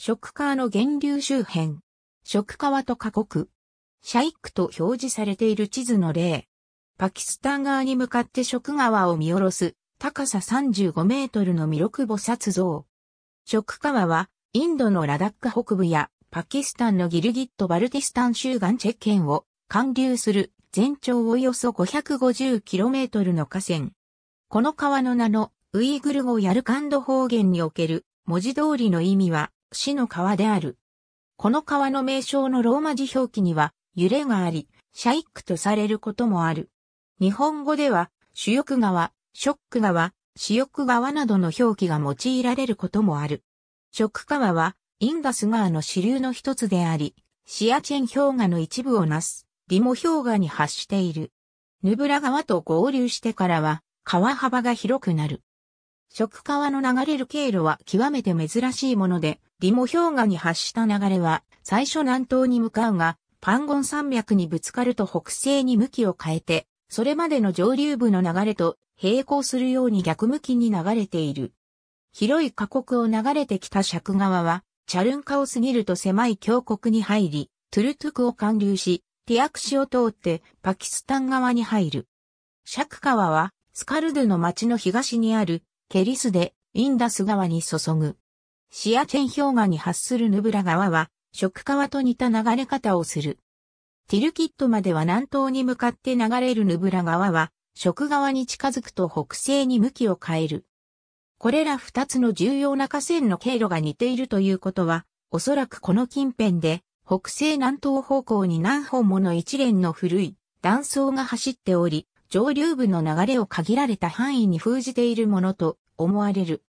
食川の源流周辺。食川と過酷。シャイックと表示されている地図の例。パキスタン側に向かって食川を見下ろす高さ35メートルの弥勒菩薩像。食川はインドのラダック北部やパキスタンのギルギットバルティスタン州岸チェッケンを貫流する全長およそ5 5 0トルの河川。この川の名のウイグル語ヤルカンド方言における文字通りの意味は市の川である。この川の名称のローマ字表記には揺れがあり、シャイックとされることもある。日本語では、主翼川、ショック川、主翼川などの表記が用いられることもある。ショック川は、インダス川の支流の一つであり、シアチェン氷河の一部をなす、リモ氷河に発している。ヌブラ川と合流してからは、川幅が広くなる。食川の流れる経路は極めて珍しいもので、リモ氷河に発した流れは、最初南東に向かうが、パンゴン山脈にぶつかると北西に向きを変えて、それまでの上流部の流れと並行するように逆向きに流れている。広い河酷を流れてきた尺川は、チャルンカを過ぎると狭い峡谷に入り、トゥルトゥクを貫流し、ティアクシを通ってパキスタン側に入る。尺川は、スカルドゥの町の東にあるケリスでインダス川に注ぐ。シアチェン氷河に発するヌブラ川は、食川と似た流れ方をする。ティルキットまでは南東に向かって流れるヌブラ川は、食川に近づくと北西に向きを変える。これら二つの重要な河川の経路が似ているということは、おそらくこの近辺で、北西南東方向に何本もの一連の古い断層が走っており、上流部の流れを限られた範囲に封じているものと思われる。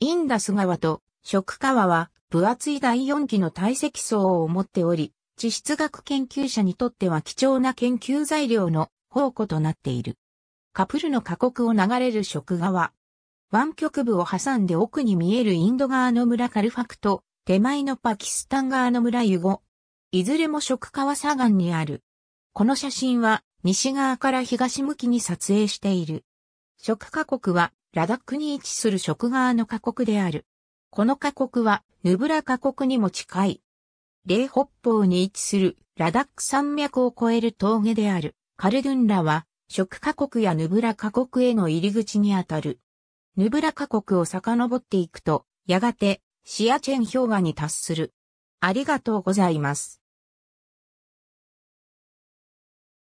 インダス川と食川は分厚い第四期の堆積層を持っており、地質学研究者にとっては貴重な研究材料の宝庫となっている。カプルの河酷を流れる食川。湾曲部を挟んで奥に見えるインド側の村カルファクト、手前のパキスタン側の村ユゴ。いずれも食川砂岩にある。この写真は西側から東向きに撮影している。食家国は、ラダックに位置する食側の過国である。この過国は、ヌブラ過国にも近い。霊北方に位置するラダック山脈を越える峠であるカルドゥンラは、食家国やヌブラ過国への入り口にあたる。ヌブラ過国を遡っていくと、やがて、シアチェン氷河に達する。ありがとうございます。